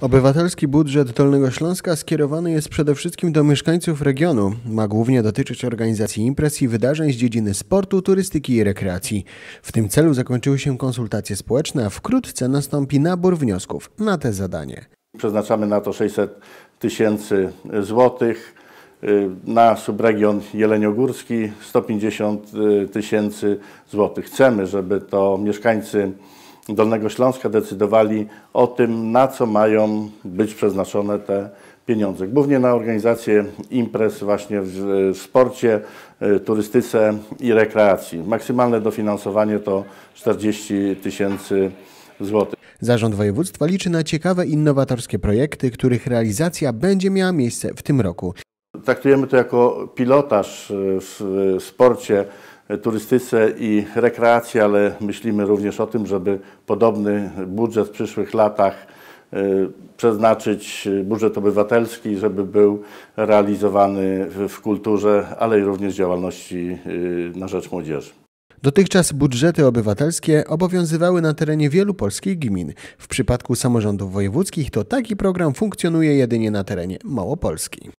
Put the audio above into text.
Obywatelski budżet Dolnego Śląska skierowany jest przede wszystkim do mieszkańców regionu. Ma głównie dotyczyć organizacji imprez i wydarzeń z dziedziny sportu, turystyki i rekreacji. W tym celu zakończyły się konsultacje społeczne, a wkrótce nastąpi nabór wniosków na te zadanie. Przeznaczamy na to 600 tysięcy złotych, y, na subregion jeleniogórski 150 y, tysięcy złotych. Chcemy, żeby to mieszkańcy Dolnego Śląska decydowali o tym, na co mają być przeznaczone te pieniądze. Głównie na organizację imprez właśnie w, sporcie, e, turystyce i rekreacji. Maksymalne dofinansowanie to 40 tysięcy złotych. Zarząd województwa liczy na ciekawe innowatorskie projekty, których realizacja będzie miała miejsce w tym roku. Traktujemy to jako pilotaż e, w sporcie turystyce i rekreacji, ale myślimy również o tym, żeby podobny budżet w przyszłych latach e, przeznaczyć e, budżet obywatelski, żeby był realizowany w kulturze, ale i również działalności e, na rzecz młodzieży. Dotychczas budżety obywatelskie obowiązywały na terenie wielu polskich gmin. W przypadku samorządów wojewódzkich to taki program funkcjonuje jedynie na terenie Małopolski.